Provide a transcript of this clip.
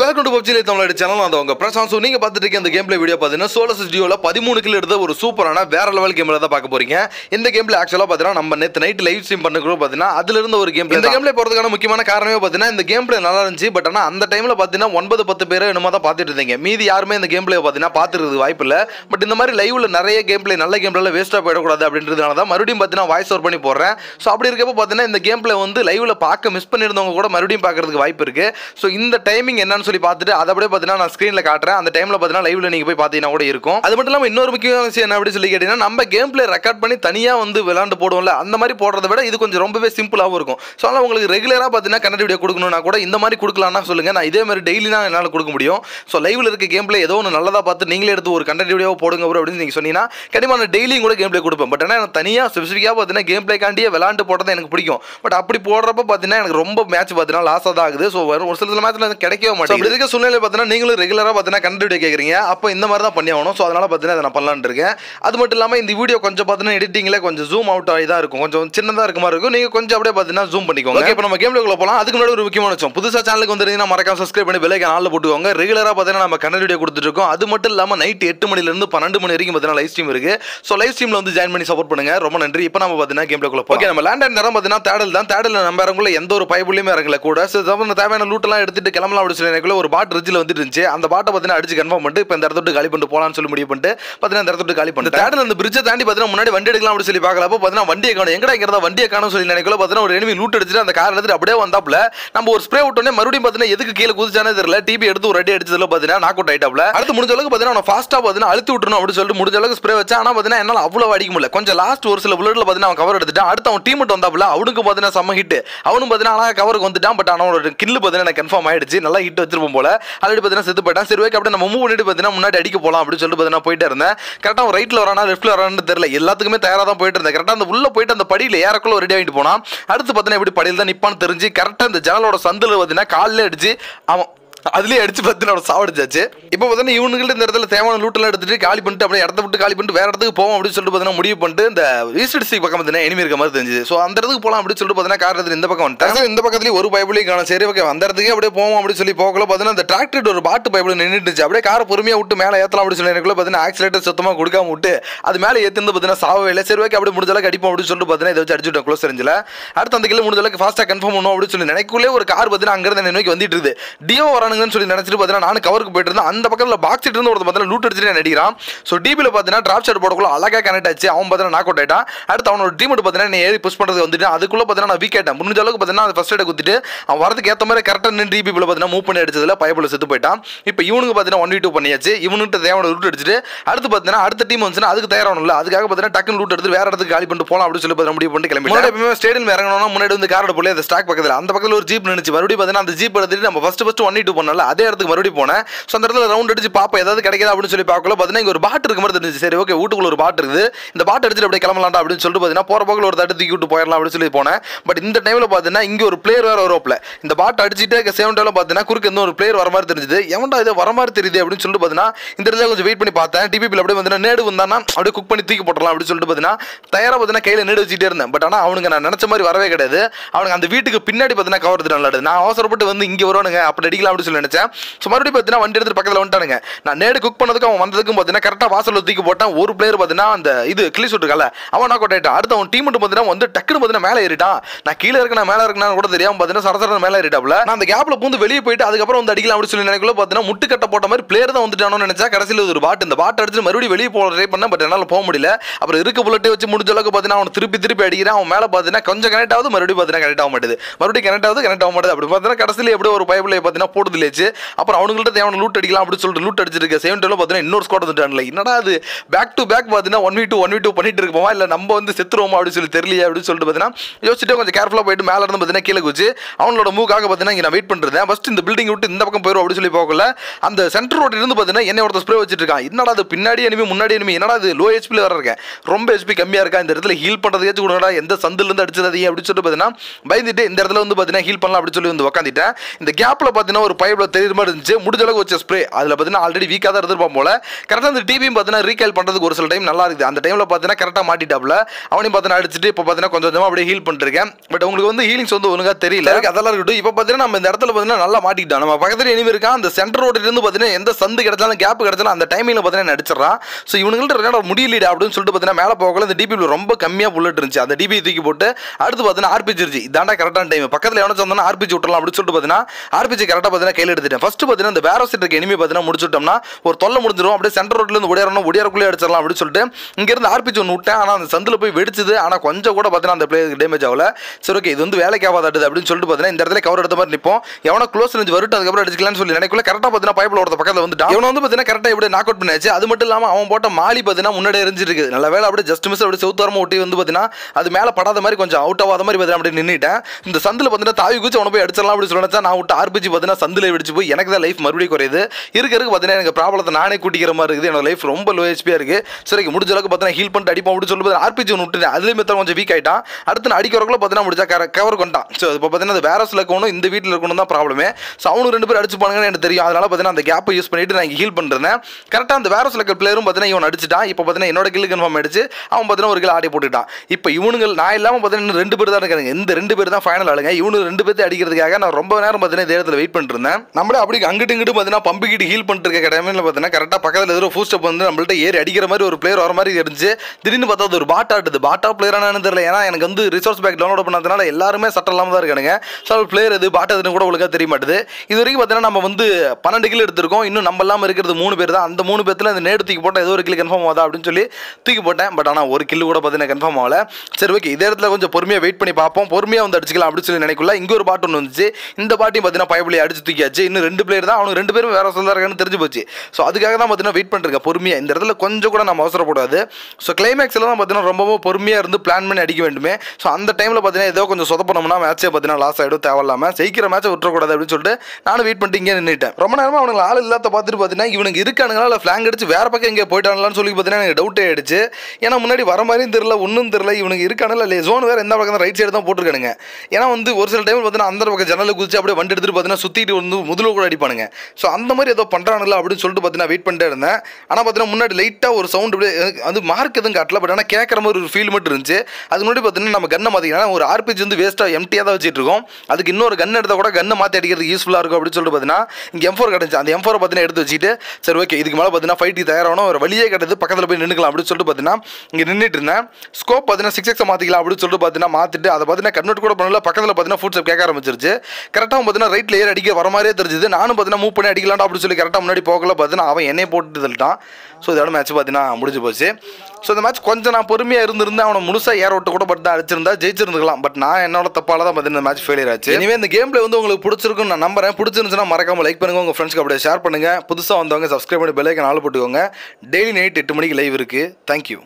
channel பார்த்துட்டு இந்த video பார்த்தீங்கன்னா பதிமூணு கிலோ ஒரு சூப்பரான வேற லெவல் பார்க்க போறீங்க இந்த கேம்ல ஆக்சுவலாக பார்த்தீங்கன்னா நேற்று நைட் லைவ் பார்த்தீங்கன்னா ஒரு கேம் இந்த போகிறதுக்கான முக்கியமான காரணமே பார்த்தீங்கன்னா இந்த நல்லா இருந்துச்சு பட் ஆனால் அந்த டைமில் பார்த்தீங்கன்னா ஒன்பது பத்து பார்த்துட்டு இருந்தீங்க மீதி யாருமே இந்த வாய்ப்பு பட் இந்த மாதிரி நிறைய நல்ல வேஸ்ட்டாக போயிடக்கூடாது அப்படின்றதுனால தான் மறுபடியும் பார்த்தீங்கன்னா வாய்ஸ் பண்ணி போடுறேன் அப்படி இந்த வந்து லைவ்ல பார்க்க மிஸ் கூட மறுபடியும் பார்க்கறதுக்கு வாய்ப்பு இருக்கு ஸோ இந்த டைமிங் என்னன்னு சொல்லி பார்த்துட்டு அதை அப்படியே பார்த்தீங்கன்னா நான் ஸ்க்ரீனில் காட்டுறேன் அந்த டைமில் பார்த்தீங்கன்னா லைவ்ல நீங்கள் போய் பார்த்தீங்கன்னா கூட இருக்கும் அது மட்டும் இல்லாமல் இன்னொரு முக்கியமான விஷயம் என்ன அப்படின்னு சொல்லி கேட்டிங்கன்னா நம்ம கேம் பிளே ரெக்கார்ட் பண்ணி தனியாக வந்து விளாண்டு போடுவோம்ல அந்த மாதிரி போடுறத விட இது கொஞ்சம் ரொம்பவே சிம்பிளாகவும் இருக்கும் ஸோ அதனால் உங்களுக்கு ரெகுலராக பார்த்தீங்கன்னா கன்னட வீடியோ கொடுக்கணும்னா கூட இந்த மாதிரி கொடுக்கலான்னா சொல்லுங்கள் நான் இதே மாதிரி டெய்லி தான் என்னால் கொடுக்க முடியும் ஸோ லைவ்ல இருக்க கேம் பிளே ஏதோ ஒன்று நல்லதாக பார்த்து நீங்களே எடுத்து ஒரு கண்டென்ட் வீடியோ போடுங்க ப்ரோ அப்படின்னு நீங்கள் சொன்னீங்கன்னா கண்டிப்பாக நான் டெய்லியும் கூட கேம் கொடுப்பேன் பட் ஆனால் நான் தனியாக ஸ்பெசிஃபிக்காக பார்த்தீங்கன்னா கேம் பிளேக்காண்டியே விளாண்டு போடுறது எனக்கு பிடிக்கும் பட் அப்படி போடுறப்ப பார்த்தீங்கன்னா எனக்கு ரொம்ப மேட்ச் பார்த்தீங்கன்னா லாஸாக தான் ஆகுது ஸோ ஒரு சில மேட்ச்சில் கிடைக்கவே மாட்டேங்குது இருக்க சூழ்நிலை பார்த்தீங்கன்னா நீங்களும் ரெகுலராக பார்த்தீங்கன்னா கண்டுபிடி கேட்குறீங்க அப்போ இந்த மாதிரி தான் பண்ணி ஆகணும் ஸோ அதனால் பார்த்தீங்கன்னா அதை நான் பண்ணலான் இருக்கேன் அது மட்டும் இல்லாமல் இந்த வீடியோ கொஞ்சம் பார்த்தீங்கன்னா எடிட்டிங்கில் கொஞ்சம் ஜூம் அவுட் ஆகி தான் இருக்கும் கொஞ்சம் சின்னதாக இருக்க மாதிரி இருக்கும் நீங்கள் கொஞ்சம் அப்படியே பார்த்தீங்கன்னா ஜூம் பண்ணிக்கோங்க இப்போ நம்ம கேம்லுக்குள்ள போகலாம் அதுக்கு முன்னாடி ஒரு முக்கியமான விஷயம் புதுசாக சேனலுக்கு வந்துருந்தீங்கன்னா மறக்காம சப்ஸ்கிரைப் பண்ணி விலைக்கு நாளில் போட்டுக்கோங்க ரெகுலராக பார்த்தீங்கன்னா நம்ம கன்னட வீடியோ கொடுத்துருக்கோம் அது மட்டும் இல்லாமல் நைட் எட்டு மணிலேருந்து பன்னெண்டு மணி வரைக்கும் பார்த்தீங்கன்னா லைவ் ஸ்ட்ரீம் இருக்குது ஸோ லைவ் ஸ்ட்ரீமில் வந்து ஜாயின் பண்ணி சப்போர்ட் பண்ணுங்க ரொம்ப நன்றி இப்போ நம்ம பார்த்தீங்கன்னா கேம்லுக்குள்ள ஓகே நம்ம லேண்ட் நேரம் பார்த்தீங்கன்னா தேடல் தான் தேடல் நம்ம இறங்குள்ள எந்த ஒரு பைப்புலையுமே இறங்கல கூட தேவையான லூட்டெல்லாம் எடுத்துட்டு கிளம்பலாம் அப்படி சில ஒரு பாட் ரிஜில் வந்துட்டு இருந்துச்சு அந்த பாட்டை பார்த்தீங்கன்னா அடிச்சு கன்ஃபார்ம் பண்ணிட்டு இப்போ இந்த இடத்து காலி பண்ணிட்டு போகலான்னு சொல்லி முடிவு பண்ணிட்டு பார்த்தீங்கன்னா இந்த இடத்த காலி பண்ணிட்டு தேடல் அந்த பிரிட்ஜை தாண்டி பார்த்தீங்கன்னா முன்னாடி வண்டி எடுக்கலாம் அப்படின்னு சொல்லி பார்க்கலாம் பார்த்தீங்கன்னா வண்டியை காணும் எங்கடா இங்கே வண்டியை காணும் சொல்லி நினைக்கல பார்த்தீங்கன்னா ஒரு எனிமி லூட் அடிச்சுட்டு அந்த கார் அப்படியே வந்தாப்ல நம்ம ஒரு ஸ்ப்ரே விட்டோன்னே மறுபடியும் பார்த்தீங்கன்னா எதுக்கு கீழே குதிச்சானே தெரியல டிபி எடுத்து ஒரு அடி அடிச்சதுல பார்த்தீங்கன்னா நாக் அவுட் ஆயிட்டாப்ல அடுத்து முடிஞ்ச அளவுக்கு பார்த்தீங்கன்னா ஃபாஸ்ட்டாக பார்த்தீங்கன்னா அழுத்தி விட்டுணும் அப்படின்னு சொல்லிட்டு முடிஞ்ச அளவுக்கு ஸ்ப்ரே வச்சா ஆனால் பார்த்தீங்கன்னா என்னால் அவ்வளோ அடிக்க முடியல கொஞ்சம் லாஸ்ட் ஒரு சில புல்லட்டில் பார்த்தீங்கன்னா அவன் கவர் எடுத்துட்டான் அடுத்து அவன் டீம் வந்தாப்ல அவனுக்கு பார்த்தீங்கன்னா செம்ம ஹிட் அவனும் பார்த்தீங்கன்னா அழகாக கவருக்கு வந்துட்டான் பட் அவனோட கில்லு பார்த்தீங்கன்னா எனக்கு கன்ஃபார்ம் ஆயிடுச்சு நல்லா ஹிட் போயிட்டு வச்சிருப்போம் போல ஆல்ரெடி பார்த்தீங்கன்னா செத்து போயிட்டான் சரி ஓகே அப்படியே நம்ம மூவ் பண்ணிட்டு பார்த்தீங்கன்னா முன்னாடி அடிக்க போகலாம் அப்படின்னு சொல்லிட்டு பார்த்தீங்கன்னா போயிட்டு இருந்தேன் கரெக்டாக ரைட்டில் வரானா லெஃப்ட்டில் வரான்னு தெரியல எல்லாத்துக்குமே தயாராக தான் போயிட்டு இருந்தேன் கரெக்டாக அந்த உள்ளே போயிட்டு அந்த படியில் ஏறக்குள்ள ரெடி ஆகிட்டு போனான் அடுத்து பார்த்தீங்கன்னா எப்படி படியில் தான் நிப்பான்னு தெரிஞ்சு கரெக்டாக இந்த ஜனலோட சந்தில் பார்த்தீங்கன்னா காலில் அடிச்சு அவன் அதுலயே அடிச்சு பார்த்து நம்ம சாவடிச்சாச்சு இப்போ பார்த்தீங்கன்னா இந்த இடத்துல தேவையான லூட்டெல்லாம் எடுத்துட்டு காலி பண்ணிட்டு அப்படியே இடத்த விட்டு காலி பண்ணிட்டு வேற இடத்துக்கு போவோம் அப்படின்னு சொல்லிட்டு பார்த்தீங்கன்னா முடிவு பண்ணிட்டு இந்த ஈஸ்ட் பக்கம் பார்த்தீங்கன்னா எனிமி இருக்க மாதிரி தெரிஞ்சு ஸோ அந்த இடத்துக்கு போகலாம் அப்படின்னு சொல்லிட்டு பார்த்தீங்கன்னா கார் இந்த பக்கம் வந்துட்டாங்க இந்த பக்கத்துலேயே ஒரு பைபிளையும் காணும் சரி ஓகே அந்த இடத்துக்கு அப்படியே போவோம் அப்படின்னு சொல்லி போகல பார்த்தீங்கன்னா அந்த டிராக்டர் ஒரு பாட்டு பைபிள் நின்றுச்சு அப்படியே காரை பொறுமையாக விட்டு மேலே ஏற்றலாம் அப்படின்னு சொல்லி எனக்குள்ள பார்த்தீங்கன்னா ஆக்சிலேட்டர் சுத்தமாக கொடுக்காம விட்டு அது மேலே ஏற்றிருந்து பார்த்தீங்கன்னா சாவே இல்லை சரி ஓகே அப்படி முடிஞ்ச அளவுக்கு அடிப்போம் அப்படின்னு சொல்லிட்டு பார்த்தீங்கன்னா இதை வச்சு அடிச்சுட்டோம் க்ளோஸ் தெரிஞ்சல அடுத்து அந்த கிலோ முடிஞ்ச அளவுக்கு ஃபாஸ்ட்டாக கன்ஃபார்ம் பண்ணுவோம் அப்படின்னு சொல்லி நினைக்குள்ளே ஒரு கார் பார்த்தீங்கன்னா அங்கேருந்து என்னை நோக்கி வந்துட்டு இருக்குது டியோ வரானு இருக்கானுங்கன்னு சொல்லி நினச்சிட்டு பார்த்தீங்கன்னா நானும் கவருக்கு போயிட்டு இருந்தேன் அந்த பக்கத்தில் பாக்ஸ் இருந்து ஒருத்தர் பார்த்தீங்கன்னா லூட் அடிச்சுட்டு நடிக்கிறான் ஸோ டிபியில் பார்த்தீங்கன்னா ட்ராப் ஷாட் போடக்குள்ள அழகாக கனெக்ட் ஆச்சு அவன் பார்த்தீங்கன்னா நான் அவுட் ஆயிட்டான் அடுத்து அவனோட டீம் பார்த்தீங்கன்னா நீ ஏறி புஷ் பண்ணுறது வந்துட்டு அதுக்குள்ளே பார்த்தீங்கன்னா நான் வீக் ஆகிட்டேன் முடிஞ்ச அளவுக்கு பார்த்தீங்கன்னா அந்த ஃபஸ்ட் எடை குத்திட்டு அவன் வரதுக்கு ஏற்ற மாதிரி கரெக்டாக நின்று டிபியில் பார்த்தீங்கன்னா மூவ் பண்ணி அடிச்சதில் பயப்பில் செத்து போயிட்டான் இப்போ இவனுக்கு பார்த்தீங்கன்னா ஒன் வி டூ பண்ணியாச்சு இவனுக்கு தேவையான லூட் அடிச்சுட்டு அடுத்து பார்த்தீங்கன்னா அடுத்த டீம் வந்துச்சுன்னா அதுக்கு தயாராகணும்ல அதுக்காக பார்த்தீங்கன்னா டக்குன்னு லூட் எடுத்து வேற இடத்துக்கு காலி பண்ணிட்டு போகலாம் அப்படின்னு சொல்லி பார்த்தீங்கன்னா முடிவு பண்ணிட்டு கிளம்பி எப்பவுமே ஸ்டேடியம் இறங்கணும்னா முன்னாடி வந்து கார்டு போல அந்த ஸ்டாக் பக்கத்தில் அந்த பக்கத்தில் ஒரு ஜீப் நினைச்சு மறுபடியும் பார்த்தீங்கன்னா அந்த ஜீப் எடுத்துட்டு நம்ம ஃபஸ்ட்டு ஃபஸ்ட்டு ஒன் டூ சொன்னால அதே இடத்துக்கு மறுபடியும் போனேன் ஸோ அந்த இடத்துல ரவுண்ட் அடிச்சு பார்ப்போம் ஏதாவது கிடைக்காது அப்படின்னு சொல்லி பார்க்கல பார்த்தீங்கன்னா இங்கே ஒரு பாட்டு இருக்க மாதிரி தெரிஞ்சு சரி ஓகே வீட்டுக்குள்ள ஒரு பாட்டு இருக்குது இந்த பாட்டு அடிச்சுட்டு அப்படியே கிளம்பலாண்டா அப்படின்னு சொல்லிட்டு பார்த்தீங்கன்னா போகிற போக்கில் ஒரு தட்டு தூக்கி விட்டு போயிடலாம் அப்படின்னு சொல்லி போனேன் பட் இந்த டைமில் பார்த்தீங்கன்னா இங்கே ஒரு பிளேயர் வேறு வரோப்பில் இந்த பாட்டு அடிச்சுட்டு சேவன் டைமில் பார்த்தீங்கன்னா குறுக்கு எந்த ஒரு பிளேயர் வர மாதிரி தெரிஞ்சுது எவன்டா இது வர மாதிரி தெரியுது அப்படின்னு சொல்லிட்டு பார்த்தீங்கன்னா இந்த இடத்துல கொஞ்சம் வெயிட் பண்ணி பார்த்தேன் டிபிபியில் அப்படியே வந்து நேடு வந்தானா அப்படியே குக் பண்ணி தூக்கி போட்டுடலாம் அப்படின்னு சொல்லிட்டு பார்த்தீங்கன்னா தயாராக பார்த்தீங்கன்னா கையில் நேடு வச்சுட்டே இருந்தேன் பட் ஆனால் அவனுக்கு நான் நினச்ச மாதிரி வரவே கிடையாது அவனுக்கு அந்த வீட்டுக்கு பின்னாடி பார்த்தீங்கன்னா கவர் நான் அவசரப்பட்டு வந்து இங்கே வருவானுங்க அப்படி அடிக்கலாம் அப்படின்னு சொல்லி அப்படின்னு ஸோ மறுபடியும் பார்த்தீங்கன்னா வண்டி எடுத்துட்டு பக்கத்தில் வந்துட்டானுங்க நான் நேடு குக் பண்ணதுக்கு அவன் வந்ததுக்கும் பார்த்தீங்கன்னா கரெக்டாக வாசலில் தூக்கி போட்டான் ஒரு பிளேயர் பார்த்தீங்கன்னா அந்த இது கிளி சுட்டுருக்கல அவன் நான் கொட்டாயிட்டான் அடுத்து அவன் டீம் மட்டும் பார்த்தீங்கன்னா வந்து டக்குன்னு பார்த்தீங்கன்னா மேலே ஏறிட்டான் நான் கீழே இருக்கணும் மேலே இருக்கணும் கூட தெரியாமல் பார்த்தீங்கன்னா சரசரன் மேலே ஏறிட்டாப்ல அந்த கேப்பில் பூந்து வெளியே போயிட்டு அதுக்கப்புறம் வந்து அடிக்கலாம் அப்படின்னு சொல்லி நினைக்கல பார்த்தீங்கன்னா முட்டு கட்ட போட்ட மாதிரி பிளேயர் தான் வந்துட்டானு நினச்சா கடைசியில் ஒரு பாட்டு இந்த பாட்டு அடிச்சுட்டு மறுபடியும் வெளியே போக ட்ரை பண்ண பட் என்னால் போக முடியல அப்புறம் இருக்க புல்லட்டே வச்சு முடிஞ்ச அளவுக்கு பார்த்தீங்கன்னா அவன் திருப்பி திருப்பி அடிக்கிறான் அவன் மேலே பார்த்தீங்கன்னா கொஞ்சம் கனெக்ட் ஆகுது மறுபடியும் பார்த்தீங்கன்னா கனெக்ட் ஆக மாட்டேது மறுபடியும் கனெக்ட் ஆகுது கனெக்ட் ஆக மாட்டேது அப்படி பார்த்தீங்கன்னா கடைசியில் எப்படி ஒரு பைப்பில் பார்த்தீங்கன்னா போட்டு வில்லேஜ் அப்புறம் அவனுங்கள்ட்ட தேவன லூட் அடிக்கலாம் அப்படின்னு சொல்லிட்டு லூட் அடிச்சிருக்க செவன் டேவில் பார்த்தீங்கன்னா இன்னொரு ஸ்குவாட் வந்துட்டான்ல என்னடா அது பேக் டு பேக் பார்த்தீங்கன்னா one v two one v two பண்ணிட்டு இருப்போமா இல்லை நம்ம வந்து செத்துருவோம் அப்படின்னு சொல்லி தெரியலையா அப்படின்னு சொல்லிட்டு பார்த்தீங்கன்னா யோசிச்சுட்டு கொஞ்சம் கேர்ஃபுல்லாக போயிட்டு மேலே இருந்து பார்த்தீங்கன்னா கீழே குச்சு அவனோட மூக்காக பார்த்தீங்கன்னா இங்கே நான் வெயிட் பண்ணுறேன் ஃபஸ்ட் இந்த பில்டிங் விட்டு இந்த பக்கம் போயிடும் அப்படின்னு சொல்லி போகல அந்த சென்டர் ரோட்டில் இருந்து பார்த்தீங்கன்னா என்னை ஒருத்தர் ஸ்ப்ரே வச்சுருக்கான் என்னடா அது பின்னாடி எனிமே முன்னாடி எனிமே என்னடா அது லோ ஹெச்பியில் வர இருக்கேன் ரொம்ப ஹெச்பி கம்மியாக இருக்கா இந்த இடத்துல ஹீல் பண்ணுறதுக்காச்சும் கொடுங்கடா எந்த சந்திலிருந்து அடிச்சதையும் அப்படின்னு சொல்லிட்டு பார்த்தீங்கன்னா பயந்துட்டு இந்த இடத்துல வந்து பார்த்தீங்கன்னா ஹீல் பண்ணலாம் அப்படின்னு சொல்லி வந்து உட்காந்துட்டேன் இந்த கேப்பில் பார்த்தீங்கன்னா ஒரு ஃபைவ்ல தெரியுற மாதிரி இருந்துச்சு முடிஞ்ச அளவுக்கு வச்ச ஸ்ப்ரே அதில் பார்த்தீங்கன்னா ஆல்ரெடி வீக்காக தான் இருந்திருப்பான் போல கரெக்டாக அந்த டிவியும் பார்த்தீங்கன்னா ரீகேல் பண்ணுறதுக்கு ஒரு சில டைம் நல்லா இருக்குது அந்த டைமில் பார்த்தீங்கன்னா கரெக்டாக மாட்டிட்டாப்ல அவனையும் பார்த்தீங்கன்னா அடிச்சுட்டு இப்போ பார்த்தீங்கன்னா கொஞ்சம் கொஞ்சமாக அப்படியே ஹீல் பண்ணிருக்கேன் பட் உங்களுக்கு வந்து ஹீலிங்ஸ் வந்து ஒழுங்காக தெரியல அதெல்லாம் இருக்கட்டும் இப்போ பார்த்தீங்கன்னா நம்ம இந்த இடத்துல பார்த்தீங்கன்னா நல்லா மாட்டிக்கிட்டோம் நம்ம பக்கத்தில் இனிமே இருக்கா அந்த சென்டர் ரோட்டிலேருந்து பார்த்தீங்கன்னா எந்த சந்து கிடைச்சாலும் கேப் கிடைச்சாலும் அந்த டைமில் பார்த்தீங்கன்னா நடிச்சிடறான் ஸோ இவங்கள்ட்ட ரெண்டு முடியலடா அப்படின்னு சொல்லிட்டு பார்த்தீங்கன்னா மேலே போகல இந்த டிபி ரொம்ப கம்மியாக புள்ளட் இருந்துச்சு அந்த டிபி தூக்கி போட்டு அடுத்து பார்த்தீங்கன்னா ஆர்பிஜி இருந்துச்சு இதாண்டா கரெக்டான டைம் பக்கத்தில் எவ்வளோ வந்தோம்னா ஆர்பிஜி விட்டுலாம் அப்படின்னு சொல்லிட்டு பார்த்தீங்கன்னா ஆர்பிஜி கரெக்டாக பார்த்தீங்கன்னா கையில் எடுத்துட்டேன் ஃபஸ்ட்டு பார்த்தீங்கன்னா இந்த வேற சீட் இருக்க எனிமே பார்த்தீங்கன்னா ஒரு தொல்லை முடிஞ்சிடும் அப்படியே சென்டர் ரோட்லேருந்து ஒடியாரணும் ஒடியாரக்குள்ளே அடிச்சிடலாம் அப்படின்னு சொல்லிட்டு இங்கேருந்து ஆர்பிச்சு ஒன்று விட்டேன் ஆனால் அந்த சந்தில் போய் வெடிச்சது ஆனால் கொஞ்சம் கூட பார்த்தீங்கன்னா அந்த பிளேயர் டேமேஜ் ஆகல சரி ஓகே இது வந்து வேலைக்கு ஆகாது அப்படின்னு சொல்லிட்டு பார்த்தீங்கன்னா இந்த இடத்துல கவர் எடுத்த மாதிரி நிற்போம் எவனா க்ளோஸ் நின்று வருட்டு அதுக்கப்புறம் அடிச்சிக்கலாம்னு சொல்லி நினைக்கல கரெக்டாக பார்த்தீங்கன்னா பைப்பில் ஒருத்த பக்கத்தில் வந்து இவன் வந்து பார்த்தீங்கன்னா கரெக்டாக இப்படி நாக் அவுட் பண்ணியாச்சு அது மட்டும் இல்லாமல் அவன் போட்ட மாலி பார்த்தீங்கன்னா முன்னாடி எரிஞ்சிருக்கு நல்ல வேலை அப்படியே ஜஸ்ட் மிஸ் அப்படி சவுத்தாரமாக ஒட்டி வந்து பார்த்தீங்கன்னா அது மேலே படாத மாதிரி கொஞ்சம் அவுட் ஆகாத மாதிரி பார்த்தீங்கன்னா அப்படி நின்றுட்டேன் இந்த சந்தில் பார்த்தீங்கன்னா தாவி குச்சி அவனை போய் அடிச்சிடலாம் அப்படின்னு சொன்னா நான் விட்டு ஆர்பிஜி பார்த்தீங்கன்னா சந்தில் ஃபுல் வெடிச்சு போய் எனக்கு தான் லைஃப் மறுபடியும் குறையுது இருக்கிறதுக்கு பார்த்தீங்கன்னா எனக்கு ப்ராப்ளத்தை நானே கூட்டிக்கிற மாதிரி இருக்குது என்னோட லைஃப் ரொம்ப லோ ஹெச்பியாக இருக்குது சரி முடிஞ்ச அளவுக்கு பார்த்தீங்கன்னா ஹீல் பண்ணிட்டு அடிப்போம் அப்படின்னு சொல்லும்போது ஆர்பிஜி ஒன்று விட்டுட்டேன் அதுலேயும் மெத்தம் கொஞ்சம் வீக் ஆகிட்டான் அடுத்து நான் அடிக்கிறவங்களும் பார்த்தீங்கன்னா முடிச்சா கவர் கொண்டான் ஸோ இப்போ பார்த்தீங்கன்னா அது சில இருக்கணும் இந்த வீட்டில் இருக்கணும் தான் ப்ராப்ளமே ஸோ அவனுக்கு ரெண்டு பேர் அடிச்சுப்பானுங்கன்னு எனக்கு தெரியும் அதனால் பார்த்தீங்கன்னா அந்த கேப்பை யூஸ் பண்ணிட்டு நான் ஹீல் பண்ணுறேன் கரெக்டாக அந்த வேரஸ் சில பிளேயரும் பார்த்தீங்கன்னா இவன் அடிச்சிட்டான் இப்போ பார்த்தீங்கன்னா என்னோட கில்லு கன்ஃபார்ம் ஆயிடுச்சு அவன் பார்த்தீங்கன்னா ஒரு கிலோ ஆடி போட்டுட்டான் இப்போ இவனுங்க நான் இல்லாமல் பார்த்தீங்கன்னா ரெண்டு பேர் தான் இருக்காங்க இந்த ரெண்டு பேர் தான் ஃபைனல் ஆளுங்க இவனு ரெண்டு பேர்த்தையும் அடிக்கிறதுக்காக நான் ரொம்ப நேரம் பார்த்தீங்கன்னா இந்த இடத்துல வெயிட் பண்ணிருந்தேன் நம்மளே அப்படி அங்கிட்டு இங்கிட்டு பார்த்தீங்கன்னா பம்பிக்கிட்டு ஹீல் பண்ணிட்டு இருக்க டைமில் பார்த்தீங்கன்னா கரெக்டாக பக்கத்தில் எதிரோ ஃபூஸ்ட் வந்து நம்மள்ட்ட ஏறி அடிக்கிற மாதிரி ஒரு பிளேயர் வர மாதிரி இருந்துச்சு திடீர்னு பார்த்தா அது ஒரு பாட்டா ஆட்டுது பாட்டா பிளேயரானு தெரியல ஏன்னா எனக்கு வந்து ரிசோர்ஸ் பேக் டவுன்லோட் பண்ணதுனால எல்லாருமே சட்டம் இல்லாமல் தான் இருக்கானுங்க ஸோ பிளேயர் எது பாட்டா அதுன்னு கூட ஒழுங்காக தெரிய மாட்டேது இது வரைக்கும் பார்த்தீங்கன்னா நம்ம வந்து பன்னெண்டு கிலோ எடுத்திருக்கோம் இன்னும் நம்ம இல்லாமல் இருக்கிறது மூணு பேர் தான் அந்த மூணு பேர்த்தில் அந்த நேடு தூக்கி போட்டால் ஏதோ ஒரு கிலோ கன்ஃபார்ம் ஆகாதா அப்படின்னு சொல்லி தூக்கி போட்டேன் பட் ஆனால் ஒரு கிலோ கூட பார்த்தீங்கன்னா கன்ஃபார்ம் ஆகல சரி ஓகே இதே இடத்துல கொஞ்சம் பொறுமையாக வெயிட் பண்ணி பார்ப்போம் பொறுமையாக வந்து அடிச்சிக்கலாம் அப்படின்னு சொல்லி நினைக்கல இங்கே ஒரு பாட்டு ஒன்று வந்துச்சு இந்த பாட்டையும் பார்த்தீங்கன்னா பயப்படி அடிச்சு தூக்கி அஜய் இன்னும் ரெண்டு பிளேயர் தான் அவனுக்கு ரெண்டு பேரும் வேறு சொல்ல தெரிஞ்சு போச்சு ஸோ அதுக்காக தான் பார்த்தீங்கன்னா வெயிட் பண்ணிருக்கேன் பொறுமையாக இந்த இடத்துல கொஞ்சம் கூட நம்ம அவசரப்படாது ஸோ கிளைமேக்ஸில் தான் பார்த்தீங்கன்னா ரொம்பவும் பொறுமையாக இருந்து பிளான் பண்ணி அடிக்க வேண்டுமே ஸோ அந்த டைமில் பார்த்தீங்கன்னா ஏதோ கொஞ்சம் சொதப்பணும்னா மேட்ச்சே பார்த்தீங்கன்னா லாஸ் ஆகிடும் தேவையில்லாமல் சீக்கிரம் மேட்ச்சை விட்டுறக்கூடாது அப்படின்னு சொல்லிட்டு நானும் வெயிட் பண்ணிட்டு இங்கே நின்றுட்டேன் ரொம்ப நேரமாக அவனுக்கு ஆள் இல்லாத பார்த்துட்டு பார்த்தீங்கன்னா இவனுக்கு இருக்கானுங்களா இல்லை ஃப்ளாங் அடிச்சு வேறு பக்கம் இங்கே போயிட்டாங்களான்னு சொல்லி பார்த்தீங்கன்னா எனக்கு டவுட் ஆகிடுச்சு ஏன்னா முன்னாடி வர மாதிரியும் தெரில ஒன்றும் தெரில இவனுக்கு இருக்கானு இல்லை ஜோன் வேறு எந்த பக்கம் ரைட் சைடு தான் போட்டுருக்கானுங்க ஏன்னா வந்து ஒரு சில டைம் பார்த்தீங்கன்னா அந்த பக்கம் ஜன்னல் குதிச்சு அப்படியே வண்டி எடுத்துகிட்டு பார்த்தீங்கன்னா சுற்றிட்டு வந்து வந்து முதல்ல கூட அடிப்பானுங்க ஸோ அந்த மாதிரி ஏதோ பண்ணுறானுல அப்படின்னு சொல்லிட்டு பார்த்தீங்கன்னா வெயிட் பண்ணிட்டே இருந்தேன் ஆனால் பார்த்தீங்கன்னா முன்னாடி லைட்டாக ஒரு சவுண்ட் அப்படியே அது மார்க் எதுவும் காட்டல பட் ஆனால் கேட்குற மாதிரி ஒரு ஃபீல் மட்டும் இருந்துச்சு அது முன்னாடி பார்த்தீங்கன்னா நம்ம கன்னை மாற்றிக்கினா ஒரு ஆர்பிஜி வந்து வேஸ்ட்டாக எம்டியாக தான் வச்சுட்டு இருக்கோம் அதுக்கு இன்னொரு கன் எடுத்தால் கூட கன்னை மாற்றி அடிக்கிறதுக்கு யூஸ்ஃபுல்லாக இருக்கும் அப்படின்னு சொல்லிட்டு பார்த்தீங்கன்னா இங்கே எம் ஃபோர் கிடச்சி அந்த எம் ஃபோரை பார்த்தீங்கன்னா எடுத்து வச்சுட்டு சரி ஓகே இதுக்கு மேலே பார்த்தீங்கன்னா ஃபைட்டி தயாராகணும் ஒரு வழியே கிடையாது பக்கத்தில் போய் நின்றுக்கலாம் அப்படின்னு சொல்லிட்டு பார்த்தீங்கன்னா இங்கே நின்றுட்டு இருந்தேன் ஸ்கோப் பார்த்தீங்கன்னா சிக்ஸ் மாற்றிக்கலாம் அப்படின்னு சொல்லிட்டு பார்த்தீங்கன்னா மாற்றிட்டு அதை பார்த்தீங்கன்னா கன்வெர்ட் கூட பண்ணல பக்கத்தில் பார்த்தீங்கன்னா ஃபுட்ஸ் கேட்க ஆரம்பிச்சிருச்சு கரெக்டாக பார்த்தீங்கன்னா ரைட்டில் ஏர் அடிக்க வர மாதிரி மாதிரியே தெரிஞ்சுது நானும் பார்த்தீங்கன்னா மூவ் பண்ணி அடிக்கலாம்டா அப்படின்னு சொல்லி கரெக்டாக முன்னாடி போகல பார்த்தீங்கன்னா அவன் என்னை போட்டு தள்ளிட்டான் ஸோ இதோட மேட்ச் பார்த்தீங்கன்னா முடிஞ்சு போச்சு ஸோ இந்த மேட்ச் கொஞ்சம் நான் பொறுமையாக இருந்திருந்தேன் அவனை முழுசாக ஏற விட்டு கூட பட் தான் அடிச்சிருந்தா ஜெயிச்சிருந்துக்கலாம் பட் நான் என்னோட தப்பால தான் பார்த்தீங்கன்னா இந்த மேட்ச் ஃபெயிலியர் ஆச்சு இனிமே இந்த கேம் பிளே வந்து உங்களுக்கு பிடிச்சிருக்கும் நான் நம்புறேன் பிடிச்சிருந்துச்சுன்னா மறக்காம லைக் பண்ணுங்க உங்கள் ஃப்ரெண்ட்ஸ்க்கு அப்படியே ஷேர் பண்ணுங்க புதுசாக வந்தவங்க சப்ஸ்கிரைப் பண்ணி பெல்லைக்கு ஆள் போட்டுக்கோங்க டெய்லி நைட் எட்டு மணிக்கு லைவ் இருக்குது தேங்க்யூ